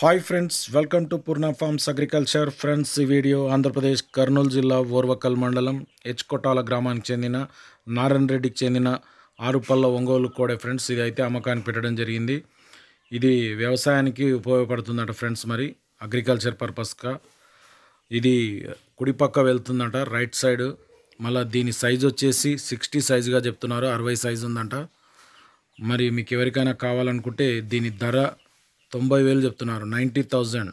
hi friends welcome to Purna farms agriculture friends ఈ video Andhra Pradesh Kurnool జిల్లా ఓర్వకల్ మండలం హెచ్కొట్టాల గ్రామానికి చెందిన నారాయణ రెడ్డికి చెందిన ఆరుపల్ల ఒంగోలు కోడే ఫ్రెండ్స్ ఇది అయితే అమ్మకానికి పెట్టడం జరిగింది ఇది వ్యవసాయానికి ఉపయోగపడుతుందట ఫ్రెండ్స్ మరి అగ్రికల్చర్ పర్పస్గా ఇది కుడిపక్క వెళ్తుందట రైట్ సైడ్ మళ్ళీ దీని సైజ్ వచ్చేసి సిక్స్టీ సైజుగా చెప్తున్నారు అరవై సైజు ఉందంట మరి మీకు ఎవరికైనా కావాలనుకుంటే దీని ధర తొంభై వేలు చెప్తున్నారు నైంటీ థౌజండ్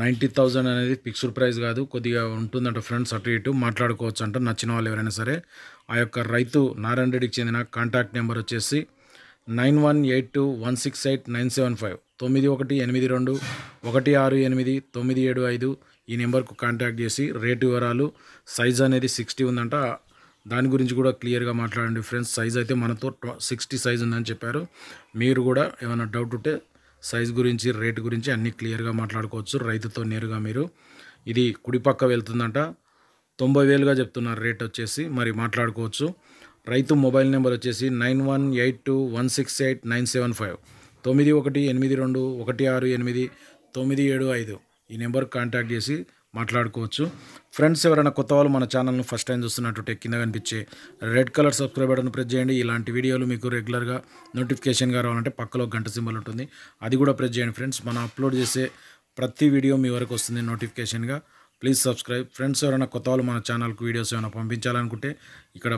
నైంటీ థౌజండ్ అనేది ఫిక్స్డ్ ప్రైస్ కాదు కొద్దిగా ఉంటుందంట ఫ్రెండ్స్ అటు ఇటు మాట్లాడుకోవచ్చు అంట నచ్చిన వాళ్ళు ఎవరైనా సరే ఆ యొక్క రైతు నారాయణ రెడ్డికి చెందిన కాంటాక్ట్ నెంబర్ వచ్చేసి nine one eight two one six eight nine seven five తొమ్మిది ఒకటి ఎనిమిది రెండు ఒకటి ఆరు ఎనిమిది తొమ్మిది ఏడు ఐదు ఈ నెంబర్కు కాంటాక్ట్ చేసి రేటు వివరాలు సైజ్ అనేది సిక్స్టీ ఉందంట దాని గురించి కూడా క్లియర్గా మాట్లాడండి ఫ్రెండ్స్ సైజ్ అయితే మనతో సిక్స్టీ సైజ్ ఉందని చెప్పారు మీరు కూడా ఏమైనా డౌట్ ఉంటే సైజ్ గురించి రేట్ గురించి అన్ని క్లియర్గా మాట్లాడుకోవచ్చు రైతుతో నేరుగా మీరు ఇది కుడిపక్క వెళ్తుందంట తొంభై వేలుగా చెప్తున్నారు రేట్ వచ్చేసి మరి మాట్లాడుకోవచ్చు రైతు మొబైల్ నెంబర్ వచ్చేసి nine one eight two one six eight nine seven five తొమ్మిది ఒకటి ఎనిమిది రెండు ఒకటి ఆరు ఎనిమిది తొమ్మిది ఏడు ఐదు ఈ నెంబర్ కాంటాక్ట్ చేసి మాట్లాడుకోవచ్చు ఫ్రెండ్స్ ఎవరైనా కొత్త వాళ్ళు మన ఛానల్ను ఫస్ట్ టైం చూస్తున్నట్టుంటే కింద కనిపించే red colour subscribe button press చేయండి ఇలాంటి వీడియోలు మీకు రెగ్యులర్గా నోటిఫికేషన్గా రావాలంటే పక్కలో గంట సింబల్ ఉంటుంది అది కూడా ప్రెస్ చేయండి ఫ్రెండ్స్ మనం అప్లోడ్ చేసే ప్రతి వీడియో మీ వరకు వస్తుంది నోటిఫికేషన్గా ప్లీజ్ సబ్స్క్రైబ్ ఫ్రెండ్స్ ఎవరైనా కొత్త వాళ్ళు మన ఛానల్కు వీడియోస్ ఏమైనా పంపించాలనుకుంటే ఇక్కడ